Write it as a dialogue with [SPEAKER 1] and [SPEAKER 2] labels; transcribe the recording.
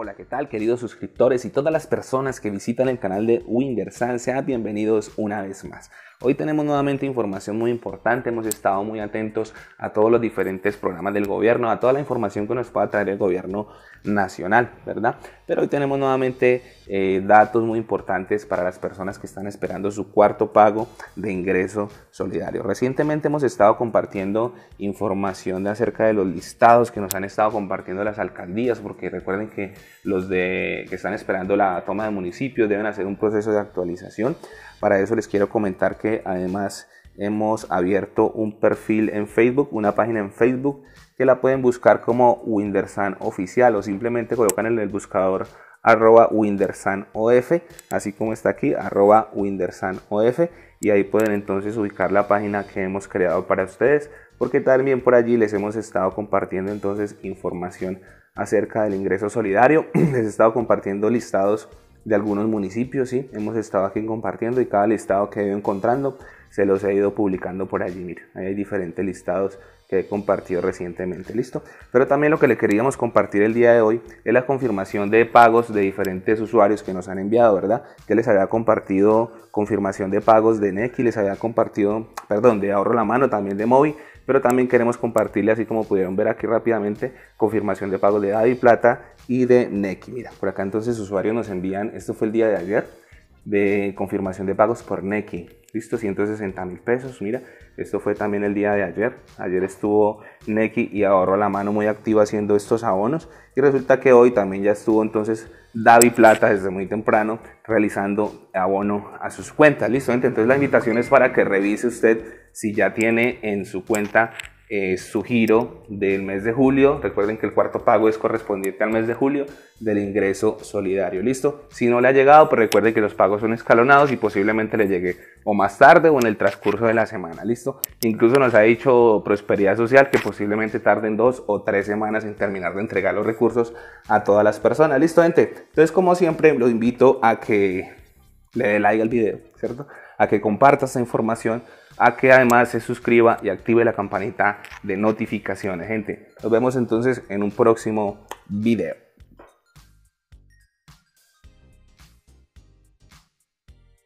[SPEAKER 1] Hola, ¿qué tal queridos suscriptores y todas las personas que visitan el canal de WinderSan, Sean bienvenidos una vez más. Hoy tenemos nuevamente información muy importante, hemos estado muy atentos a todos los diferentes programas del gobierno, a toda la información que nos pueda traer el gobierno nacional, ¿verdad? Pero hoy tenemos nuevamente eh, datos muy importantes para las personas que están esperando su cuarto pago de ingreso solidario. Recientemente hemos estado compartiendo información acerca de los listados que nos han estado compartiendo las alcaldías, porque recuerden que los de, que están esperando la toma de municipios deben hacer un proceso de actualización. Para eso les quiero comentar que además hemos abierto un perfil en Facebook, una página en Facebook que la pueden buscar como Windersan oficial o simplemente colocan en el buscador arroba windersanOF, así como está aquí, arroba windersanOF y ahí pueden entonces ubicar la página que hemos creado para ustedes porque también por allí les hemos estado compartiendo entonces información acerca del ingreso solidario, les he estado compartiendo listados de algunos municipios, sí, hemos estado aquí compartiendo y cada listado que he ido encontrando se los he ido publicando por allí, mira, hay diferentes listados que he compartido recientemente, listo. Pero también lo que le queríamos compartir el día de hoy es la confirmación de pagos de diferentes usuarios que nos han enviado, ¿verdad? Que les había compartido confirmación de pagos de y les había compartido, perdón, de ahorro la mano también de Movi, pero también queremos compartirle, así como pudieron ver aquí rápidamente, confirmación de pago de ADI Plata y de Neki. Mira, por acá entonces usuarios nos envían, esto fue el día de ayer, de confirmación de pagos por Neki. Listo, 160 mil pesos. Mira, esto fue también el día de ayer. Ayer estuvo Neki y ahorró la mano muy activa haciendo estos abonos. Y resulta que hoy también ya estuvo entonces David Plata desde muy temprano realizando abono a sus cuentas. Listo, entonces la invitación es para que revise usted si ya tiene en su cuenta eh, su giro del mes de julio. Recuerden que el cuarto pago es correspondiente al mes de julio del ingreso solidario. ¿Listo? Si no le ha llegado, pues recuerden que los pagos son escalonados y posiblemente le llegue o más tarde o en el transcurso de la semana. ¿Listo? Incluso nos ha dicho Prosperidad Social que posiblemente tarden dos o tres semanas en terminar de entregar los recursos a todas las personas. ¿Listo, gente? Entonces, como siempre, lo invito a que le dé like al video, ¿cierto? A que comparta esa información, a que además se suscriba y active la campanita de notificaciones, gente. Nos vemos entonces en un próximo video.